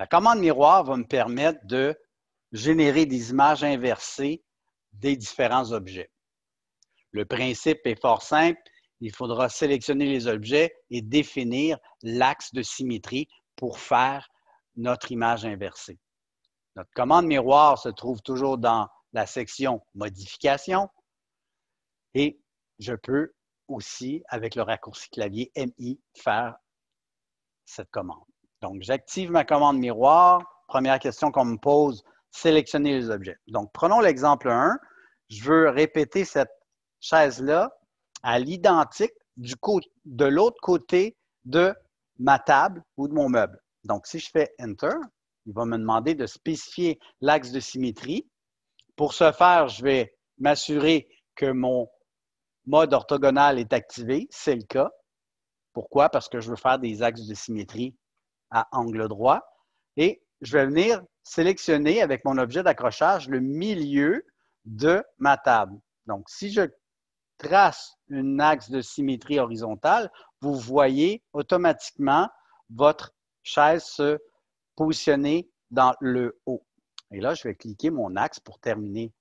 La commande miroir va me permettre de générer des images inversées des différents objets. Le principe est fort simple. Il faudra sélectionner les objets et définir l'axe de symétrie pour faire notre image inversée. Notre commande miroir se trouve toujours dans la section Modification. et je peux aussi, avec le raccourci clavier MI, faire cette commande. Donc, j'active ma commande miroir. Première question qu'on me pose, sélectionner les objets. Donc, prenons l'exemple 1. Je veux répéter cette chaise-là à l'identique de l'autre côté de ma table ou de mon meuble. Donc, si je fais Enter, il va me demander de spécifier l'axe de symétrie. Pour ce faire, je vais m'assurer que mon mode orthogonal est activé. C'est le cas. Pourquoi? Parce que je veux faire des axes de symétrie à angle droit. Et je vais venir sélectionner avec mon objet d'accrochage le milieu de ma table. Donc, si je trace une axe de symétrie horizontale, vous voyez automatiquement votre chaise se positionner dans le haut. Et là, je vais cliquer mon axe pour terminer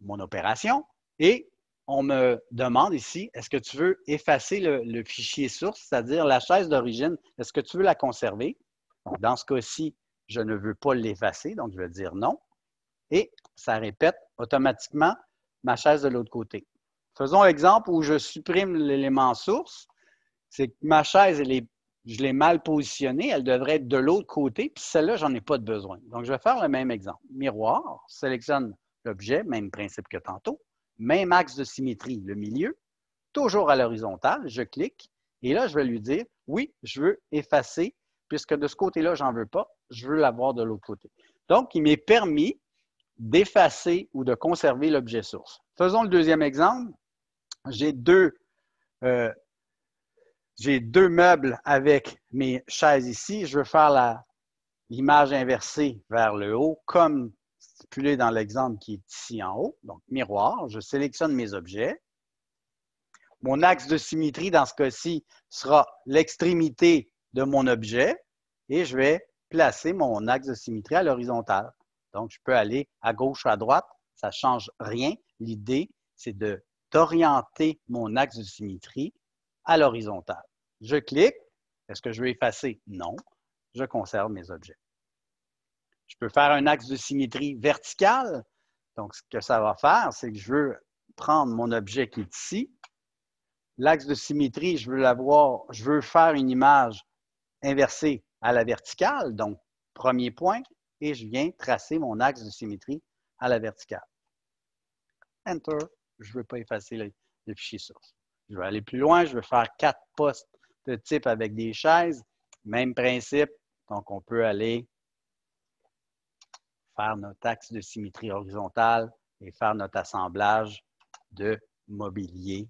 mon opération. Et on me demande ici, est-ce que tu veux effacer le, fichier source, c'est-à-dire la chaise d'origine, est-ce que tu veux la conserver? dans ce cas-ci, je ne veux pas l'effacer, donc je vais dire non. Et ça répète automatiquement ma chaise de l'autre côté. Faisons l'exemple où je supprime l'élément source. C'est que ma chaise, je l'ai mal positionnée, elle devrait être de l'autre côté, puis celle-là, n'en ai pas de besoin. Donc, je vais faire le même exemple. Miroir, sélectionne l'objet, même principe que tantôt. Même axe de symétrie, le milieu, toujours à l'horizontale, je clique, et là, je vais lui dire, oui, je veux effacer, puisque de ce côté-là, je n'en veux pas, je veux l'avoir de l'autre côté. Donc, il m'est permis d'effacer ou de conserver l'objet source. Faisons le deuxième exemple. J'ai deux, euh, deux meubles avec mes chaises ici. Je veux faire l'image inversée vers le haut, comme stipulé dans l'exemple qui est ici en haut, donc miroir, je sélectionne mes objets. Mon axe de symétrie dans ce cas-ci sera l'extrémité de mon objet et je vais placer mon axe de symétrie à l'horizontale. Donc, je peux aller à gauche ou à droite, ça ne change rien. L'idée, c'est d'orienter mon axe de symétrie à l'horizontale. Je clique. Est-ce que je vais effacer? Non. Je conserve mes objets. Je peux faire un axe de symétrie verticale. Donc, ce que ça va faire, c'est que je veux prendre mon objet qui est ici. L'axe de symétrie, je veux l'avoir, je veux faire une image inversée à la verticale. Donc, premier point, et je viens tracer mon axe de symétrie à la verticale. Enter. Je ne veux pas effacer le, fichier source. Je vais aller plus loin. Je veux faire quatre postes de type avec des chaises. Même principe. Donc, on peut aller faire notre axe de symétrie horizontale et faire notre assemblage de mobilier